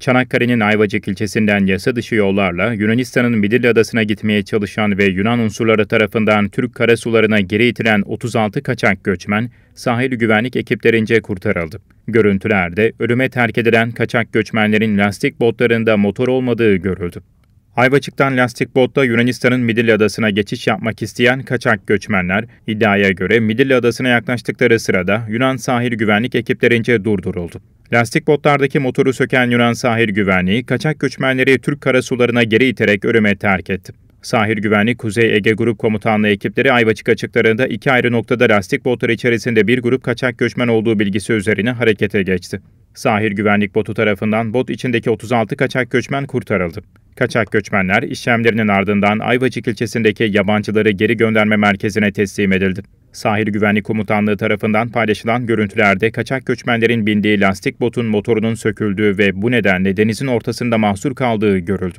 Çanakkale'nin Ayvacık ilçesinden yasa dışı yollarla Yunanistan'ın Midilli Adası'na gitmeye çalışan ve Yunan unsurları tarafından Türk karasularına geri itilen 36 kaçak göçmen sahil güvenlik ekiplerince kurtarıldı. Görüntülerde ölüme terk edilen kaçak göçmenlerin lastik botlarında motor olmadığı görüldü. Ayvacık'tan lastik botla Yunanistan'ın Midilli Adası'na geçiş yapmak isteyen kaçak göçmenler iddiaya göre Midilli Adası'na yaklaştıkları sırada Yunan sahil güvenlik ekiplerince durduruldu. Lastik botlardaki motoru söken Yunan sahil güvenliği, kaçak göçmenleri Türk karasularına geri iterek ölüme terk etti. Sahil Güvenlik Kuzey Ege Grup Komutanlığı ekipleri Ayvacık açıklarında iki ayrı noktada lastik botları içerisinde bir grup kaçak göçmen olduğu bilgisi üzerine harekete geçti. Sahil Güvenlik botu tarafından bot içindeki 36 kaçak göçmen kurtarıldı. Kaçak göçmenler işlemlerinin ardından Ayvacık ilçesindeki yabancıları geri gönderme merkezine teslim edildi. Sahil Güvenlik Komutanlığı tarafından paylaşılan görüntülerde kaçak göçmenlerin bindiği lastik botun motorunun söküldüğü ve bu nedenle denizin ortasında mahsur kaldığı görüldü.